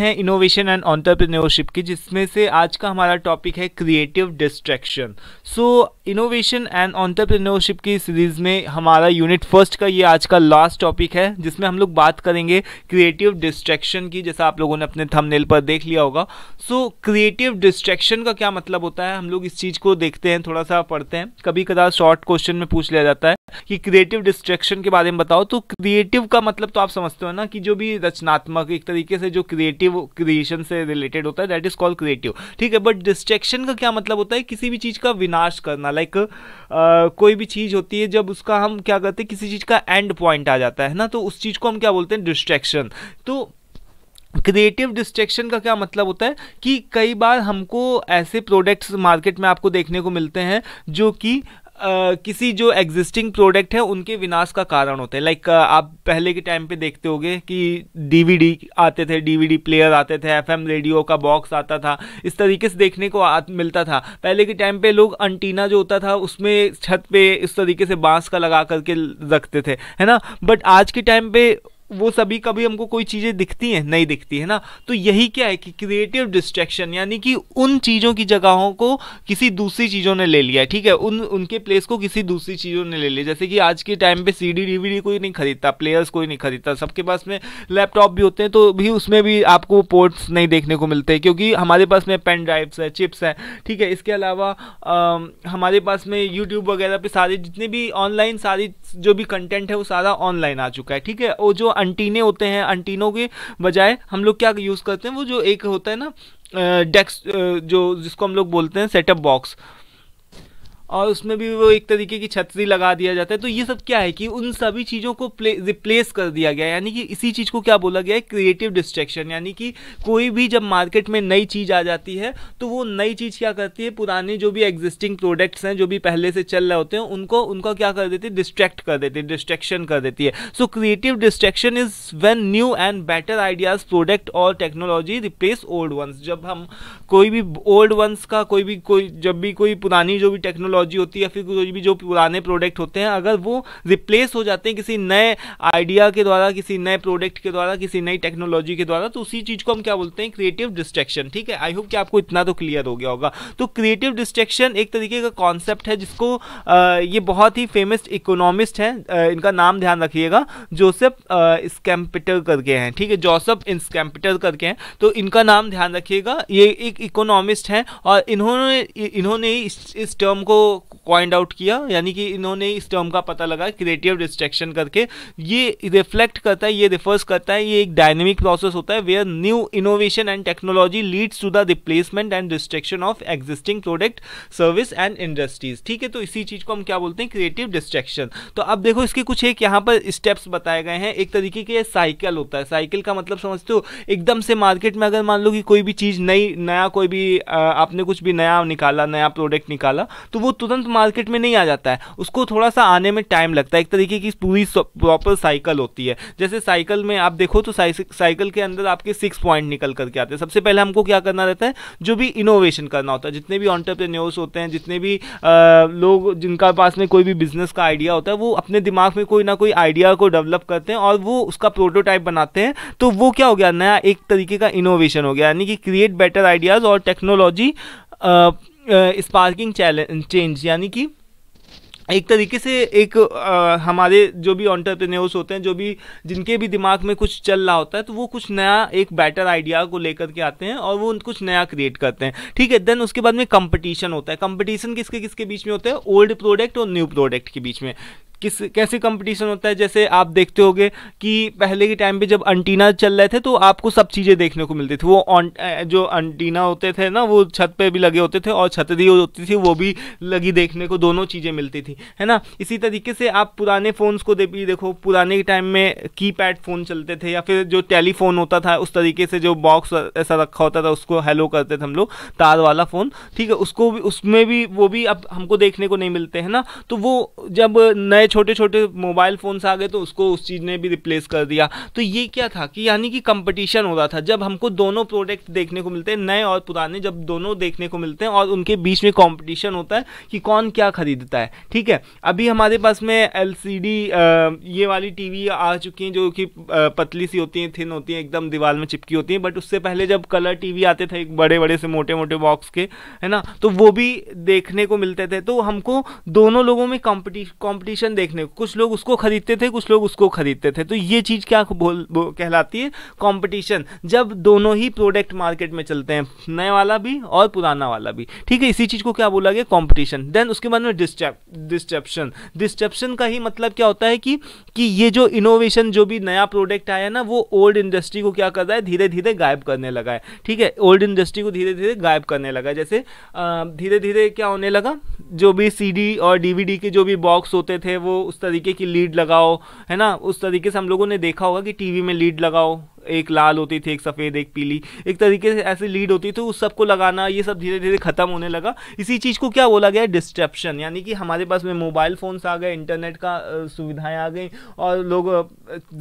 है innovation and entrepreneurship की जिसमें से आज का हमारा टॉपिक है creative distraction so innovation and entrepreneurship की सीरीज़ में हमारा यूनिट फर्स्ट का ये आज का लास्ट टॉपिक है जिसमें हम लोग बात करेंगे क्रिएटिव डिस्ट्रैक्शन की जैसा आप लोगों ने अपने थंबनेल पर देख लिया होगा सो क्रिएटिव डिस्ट्रैक्शन का क्या मतलब होता है हम लोग इस चीज़ को देखते हैं थोड़ा सा पढ़ते हैं कभी कदा शॉर्ट क्वेश्चन में पूछ लिया जाता है कि क्रिएटिव डिस्ट्रैक्शन के बारे में बताओ तो क्रिएटिव का मतलब तो आप समझते हो ना कि जो भी रचनात्मक एक तरीके से जो क्रिएटिव क्रिएशन से रिलेटेड होता है दैट इज कॉल्ड क्रिएटिव ठीक है बट डिस्ट्रैक्शन का क्या मतलब होता है किसी भी चीज़ का विनाश करना लाइक कोई भी चीज़ होती है जब उसका हम क्या करते हैं किसी चीज़ का एंड पॉइंट आ जाता है ना तो उस चीज़ को हम क्या बोलते हैं डिस्ट्रैक्शन तो क्रिएटिव डिस्ट्रैक्शन का क्या मतलब होता है कि कई बार हमको ऐसे प्रोडक्ट्स मार्केट में आपको देखने को मिलते हैं जो कि किसी जो एग्जिस्टिंग प्रोडक्ट है उनके विनाश का कारण होते हैं लाइक आप पहले के टाइम पे देखते होगे कि डीवीडी आते थे डीवीडी प्लेयर आते थे एफएम रेडियो का बॉक्स आता था इस तरीके से देखने को आ, मिलता था पहले के टाइम पे लोग अंटीना जो होता था उसमें छत पे इस तरीके से बांस का लगा करके रखते थे है ना बट आज के टाइम पे वो सभी कभी हमको कोई चीज़ें दिखती हैं नहीं दिखती है ना तो यही क्या है कि क्रिएटिव डिस्ट्रैक्शन यानी कि उन चीज़ों की जगहों को किसी दूसरी चीज़ों ने ले लिया ठीक है उन उनके प्लेस को किसी दूसरी चीज़ों ने ले लिया जैसे कि आज के टाइम पे सीडी डीवीडी कोई नहीं खरीदता प्लेयर्स कोई नहीं खरीदता सबके पास में लैपटॉप भी होते हैं तो भी उसमें भी आपको पोर्ट्स नहीं देखने को मिलते क्योंकि हमारे पास में पेन ड्राइव्स है चिप्स हैं ठीक है इसके अलावा हमारे पास में यूट्यूब वगैरह पर सारे जितने भी ऑनलाइन सारी जो भी कंटेंट है वो सारा ऑनलाइन आ चुका है ठीक है वो जो अंटीने होते हैं अंटीनों के बजाय हम लोग क्या यूज़ करते हैं वो जो एक होता है ना डेस्क जो जिसको हम लोग बोलते हैं सेटअप बॉक्स और उसमें भी वो एक तरीके की छतरी लगा दिया जाता है तो ये सब क्या है कि उन सभी चीज़ों को रिप्लेस कर दिया गया यानी कि इसी चीज़ को क्या बोला गया है क्रिएटिव डिस्ट्रैक्शन यानी कि कोई भी जब मार्केट में नई चीज़ आ जाती है तो वो नई चीज़ क्या करती है पुराने जो भी एग्जिस्टिंग प्रोडक्ट्स हैं जो भी पहले से चल रहे होते हैं उनको उनका क्या कर देती है डिस्ट्रैक्ट कर देती है डिस्ट्रैक्शन कर देती है so creative distraction is when new and better ideas product और टेक्नोलॉजी रिप्लेस ओल्ड वंस जब हम कोई भी ओल्ड वंस का कोई भी कोई जब भी कोई पुरानी जो भी टेक्नोलॉजी टेक्नोलॉजी होती है फिर कोई भी जो पुराने प्रोडक्ट होते हैं अगर वो रिप्लेस हो जाते हैं किसी नए आइडिया के द्वारा किसी नए प्रोडक्ट के द्वारा किसी नई टेक्नोलॉजी के द्वारा तो उसी चीज़ को हम क्या बोलते हैं क्रिएटिव डिस्ट्रैक्शन ठीक है आई होप कि आपको इतना तो क्लियर हो गया होगा तो क्रिएटिव डिस्ट्रैक्शन एक तरीके का कॉन्सेप्ट है जिसको ये बहुत ही फेमस इकोनॉमिस्ट हैं इनका नाम ध्यान रखिएगा जोसेफ स्कैम्पिटर करके हैं ठीक है जोसेफ इंस्कैम्पिटर करके हैं तो इनका नाम ध्यान रखिएगा ये एक इकोनॉमिस्ट हैं और इन्होंने इन्होंने इस, इस टर्म को पॉइंट आउट किया यानी कि इन्होंने इस टर्म का पता लगा क्रिएटिव डिस्ट्रैक्शन करके ये रिफ्लेक्ट करता है ये रिफर्स करता है ये एक डायनेमिक प्रोसेस होता है where new innovation and technology leads to the replacement and distraction of existing product service and industries ठीक है तो इसी चीज़ को हम क्या बोलते हैं क्रिएटिव डिस्ट्रैक्शन तो अब देखो इसके कुछ एक यहाँ पर स्टेप्स बताए गए हैं एक तरीके के साइकिल होता है साइकिल का मतलब समझते हो एकदम से मार्केट में अगर मान लो कि कोई भी चीज़ नई नया कोई भी आपने कुछ भी नया निकाला नया प्रोडक्ट निकाला तो वो तुरंत मार्केट में नहीं आ जाता है उसको थोड़ा सा आने में टाइम लगता है एक तरीके की पूरी प्रॉपर साइकिल होती है जैसे साइकिल में आप देखो तो साइकिल के अंदर आपके सिक्स पॉइंट निकल करके आते हैं सबसे पहले हमको क्या करना रहता है जो भी इनोवेशन करना होता है जितने भी ऑन्टरप्रेन्योर्स होते हैं जितने भी आ, लोग जिनका पास में कोई भी बिजनेस का आइडिया होता है वो अपने दिमाग में कोई ना कोई आइडिया को डेवलप करते हैं और वो उसका प्रोटोटाइप बनाते हैं तो वो क्या हो गया नया एक तरीके का इनोवेशन हो गया यानी कि क्रिएट बेटर आइडियाज़ और टेक्नोलॉजी स्पार्किंग चेंज यानी कि एक तरीके से एक आ, हमारे जो भी ऑन्टरप्रेन्योर्स होते हैं जो भी जिनके भी दिमाग में कुछ चल रहा होता है तो वो कुछ नया एक बेटर आइडिया को लेकर के आते हैं और वो कुछ नया क्रिएट करते हैं ठीक है देन उसके बाद में कंपटीशन होता है कंपटीशन किसके किसके बीच में होता है ओल्ड प्रोडक्ट और न्यू प्रोडक्ट के बीच में किस कैसे कंपटीशन होता है जैसे आप देखते होगे कि पहले के टाइम पे जब अंटीना चल रहे थे तो आपको सब चीज़ें देखने को मिलती थी वो ऑन जो अंटीना होते थे ना वो छत पे भी लगे होते थे और छतरी होती थी वो भी लगी देखने को दोनों चीज़ें मिलती थी है ना इसी तरीके से आप पुराने फ़ोन्स को दे भी देखो पुराने के टाइम में की फ़ोन चलते थे या फिर जो टेलीफोन होता था उस तरीके से जो बॉक्स ऐसा रखा होता था उसको हेलो करते थे हम लोग तार वाला फ़ोन ठीक है उसको भी उसमें भी वो भी अब हमको देखने को नहीं मिलते हैं ना तो वो जब नए छोटे छोटे मोबाइल फ़ोन्स आ गए तो उसको उस चीज़ ने भी रिप्लेस कर दिया तो ये क्या था कि यानी कि कंपटीशन हो रहा था जब हमको दोनों प्रोडक्ट देखने को मिलते हैं नए और पुराने जब दोनों देखने को मिलते हैं और उनके बीच में कॉम्पिटिशन होता है कि कौन क्या खरीदता है ठीक है अभी हमारे पास में एल ये वाली टी आ चुकी हैं जो कि पतली सी होती हैं थिन होती हैं एकदम दीवार में चिपकी होती हैं बट उससे पहले जब कलर टीवी आते थे एक बड़े बड़े से मोटे मोटे बॉक्स के है ना तो वो भी देखने को मिलते थे तो हमको दोनों लोगों में कॉम्पिटिशन देखने को कुछ लोग उसको खरीदते थे कुछ लोग उसको खरीदते थे तो ये चीज़ क्या बोल बो, कहलाती है कंपटीशन जब दोनों ही प्रोडक्ट मार्केट में चलते हैं नए वाला भी और पुराना वाला भी ठीक है इसी चीज़ को क्या बोला गया कॉम्पिटिशन देन उसके बाद में डिस्ट्रप्शन डिस्ट्रप्शन का ही मतलब क्या होता है कि कि ये जो इनोवेशन जो भी नया प्रोडक्ट आया ना वो ओल्ड इंडस्ट्री को क्या कर रहा है धीरे धीरे गायब करने लगा है ठीक है ओल्ड इंडस्ट्री को धीरे धीरे गायब करने लगा जैसे धीरे धीरे क्या होने लगा जो भी सीडी और डीवीडी के जो भी बॉक्स होते थे वो वो उस तरीके की लीड लगाओ है ना उस तरीके से हम लोगों ने देखा होगा कि टीवी में लीड लगाओ एक लाल होती थी एक सफ़ेद एक पीली एक तरीके से ऐसे लीड होती थी उस सबको लगाना ये सब धीरे धीरे ख़त्म होने लगा इसी चीज़ को क्या बोला गया डिस्ट्रप्शन यानी कि हमारे पास में मोबाइल फ़ोन्स आ गए इंटरनेट का सुविधाएं आ गई और लोग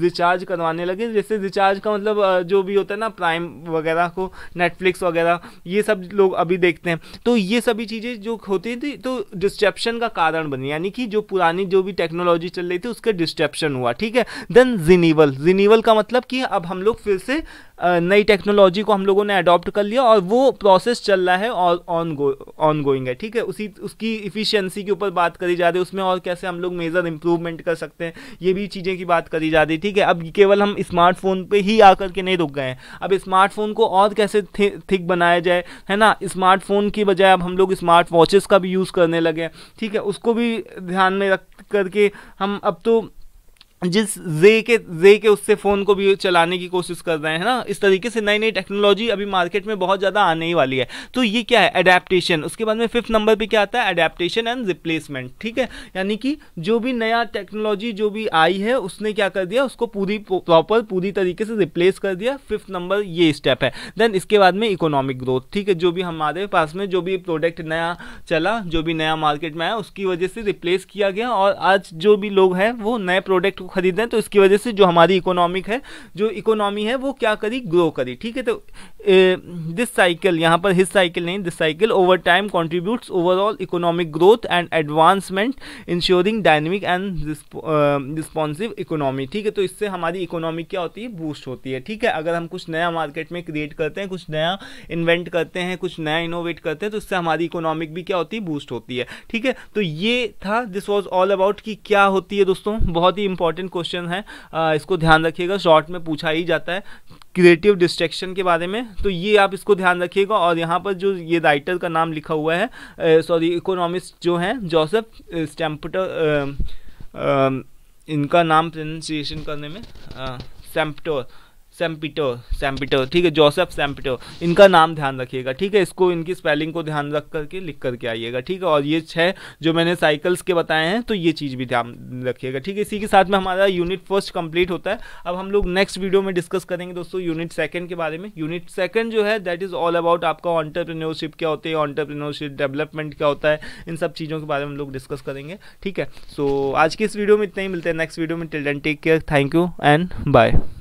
रिचार्ज करवाने लगे जैसे रिचार्ज का मतलब जो भी होता है ना प्राइम वगैरह को नेटफ्लिक्स वगैरह ये सब लोग अभी देखते हैं तो ये सभी चीज़ें जो होती थी तो डिस्ट्रप्शन का कारण बनी यानी कि जो पुरानी जो भी टेक्नोलॉजी चल रही थी उसका डिस्ट्रप्शन हुआ ठीक है देन जिनीवल जिनीवल का मतलब कि अब हम लोग लोग फिर से नई टेक्नोलॉजी को हम लोगों ने अडॉप्ट कर लिया और वो प्रोसेस चल रहा है और ऑन गो ऑन गोइंग है ठीक है उसी उसकी इफ़िशियंसी के ऊपर बात करी जा रही है उसमें और कैसे हम लोग मेज़र इंप्रूवमेंट कर सकते हैं ये भी चीज़ें की बात करी जा रही है ठीक है अब केवल हम स्मार्टफोन पर ही आकर के नहीं रुक गए हैं अब स्मार्टफोन को और कैसे थिक बनाया जाए है ना स्मार्टफोन की बजाय अब हम लोग स्मार्ट वॉचेस का भी यूज़ करने लगे ठीक है उसको भी ध्यान में रख करके हम अब तो जिस जे के जे के उससे फ़ोन को भी चलाने की कोशिश कर रहे हैं ना इस तरीके से नई नई टेक्नोलॉजी अभी मार्केट में बहुत ज़्यादा आने ही वाली है तो ये क्या है अडेप्टेशन उसके बाद में फिफ्थ नंबर पे क्या आता है अडेप्टेशन एंड रिप्लेसमेंट ठीक है यानी कि जो भी नया टेक्नोलॉजी जो भी आई है उसने क्या कर दिया उसको पूरी प्रॉपर पूरी तरीके से रिप्लेस कर दिया फिफ्थ नंबर ये स्टेप है देन इसके बाद में इकोनॉमिक ग्रोथ ठीक है जो भी हमारे पास में जो भी प्रोडक्ट नया चला जो भी नया मार्केट में आया उसकी वजह से रिप्लेस किया गया और आज जो भी लोग हैं वो नए प्रोडक्ट खरीद रहे हैं तो इसकी वजह से जो हमारी इकोनॉमिक है जो इकोनॉमी है वो क्या करी ग्रो करी ठीक है तो दिस साइकिल यहाँ पर हिस साइकिल नहीं this cycle over time contributes overall economic growth and advancement ensuring dynamic and responsive economy ठीक है तो इससे हमारी इकोनॉमी क्या होती है बूस्ट होती है ठीक है अगर हम कुछ नया मार्केट में क्रिएट करते हैं कुछ नया इन्वेंट करते हैं कुछ नया इनोवेट करते हैं तो इससे हमारी इकोनॉमिक भी क्या होती है बूस्ट होती है ठीक है तो ये था दिस वॉज ऑल अबाउट कि क्या होती है दोस्तों बहुत ही इंपॉर्टेंट इंपॉर्टेंट क्वेश्चन है आ, इसको ध्यान रखिएगा शॉर्ट में पूछा ही जाता है क्रिएटिव डिस्ट्रैक्शन के बारे में तो ये आप इसको ध्यान रखिएगा और यहाँ पर जो ये राइटर का नाम लिखा हुआ है सॉरी इकोनॉमिस्ट जो हैं जोसेफ स्टैम्पटर इनका नाम प्रोनाउंसिएशन करने में स्टैम्पटोर सैम्पिटो सैम्पिटो ठीक है जोसेफ सैम्पिटो इनका नाम ध्यान रखिएगा ठीक है इसको इनकी स्पेलिंग को ध्यान रख करके लिख करके आइएगा ठीक है और ये छः जो मैंने साइकिल्स के बताए हैं तो ये चीज़ भी ध्यान रखिएगा ठीक है इसी के साथ में हमारा यूनिट फर्स्ट कंप्लीट होता है अब हम लोग नेक्स्ट वीडियो में डिस्कस करेंगे दोस्तों यूनिट सेकेंड के बारे में यूनिट सेकेंड जो है दैट इज़ ऑल अबाउट आपका ऑन्टरप्रीनोरशिप क्या होती है ऑन्टरप्रीनोरशिप डेवलपमेंट क्या होता है इन सब चीज़ों के बारे में हम लोग डिस्कस करेंगे ठीक है सो आज की इस वीडियो में इतना ही मिलते हैं नेक्स्ट वीडियो में till then take care thank you and bye